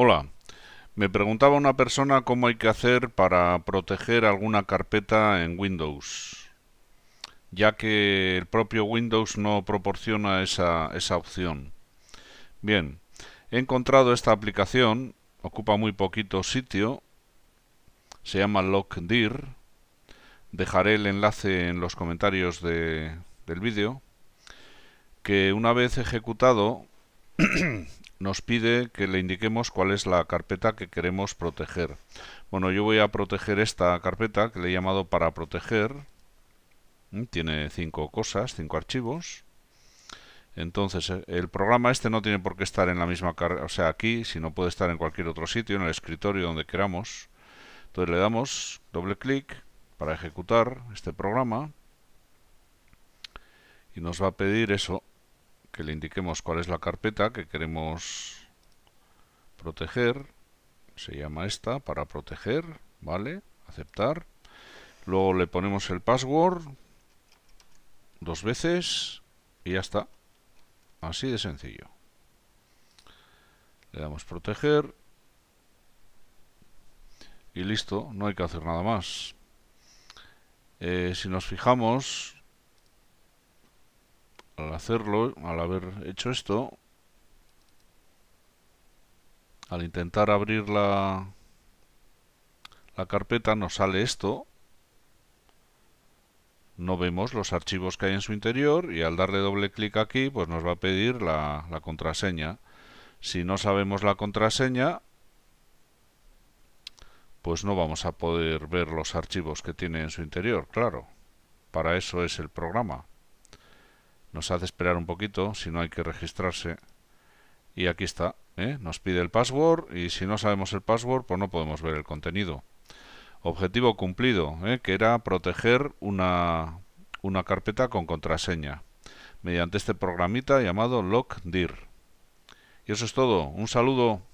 Hola, me preguntaba una persona cómo hay que hacer para proteger alguna carpeta en Windows, ya que el propio Windows no proporciona esa, esa opción. Bien, he encontrado esta aplicación, ocupa muy poquito sitio, se llama LockDir, dejaré el enlace en los comentarios de, del vídeo, que una vez ejecutado nos pide que le indiquemos cuál es la carpeta que queremos proteger. Bueno, yo voy a proteger esta carpeta que le he llamado para proteger. Mm, tiene cinco cosas, cinco archivos. Entonces, eh, el programa este no tiene por qué estar en la misma carpeta, o sea, aquí, sino puede estar en cualquier otro sitio, en el escritorio, donde queramos. Entonces le damos doble clic para ejecutar este programa y nos va a pedir eso, que le indiquemos cuál es la carpeta que queremos proteger, se llama esta, para proteger, ¿vale? Aceptar. Luego le ponemos el password dos veces y ya está. Así de sencillo. Le damos proteger y listo, no hay que hacer nada más. Eh, si nos fijamos, hacerlo, al haber hecho esto, al intentar abrir la, carpeta nos sale esto, no vemos los archivos que hay en su interior y al darle doble clic aquí pues nos va a pedir la, contraseña. Si no sabemos la contraseña pues no vamos a poder ver los archivos que tiene en su interior, claro. Para eso es el programa. Nos hace esperar un poquito, si no hay que registrarse. Y aquí está, ¿eh? nos pide el password y si no sabemos el password, pues no podemos ver el contenido. Objetivo cumplido, ¿eh? que era proteger una, una carpeta con contraseña mediante este programita llamado LockDir. Y eso es todo. Un saludo.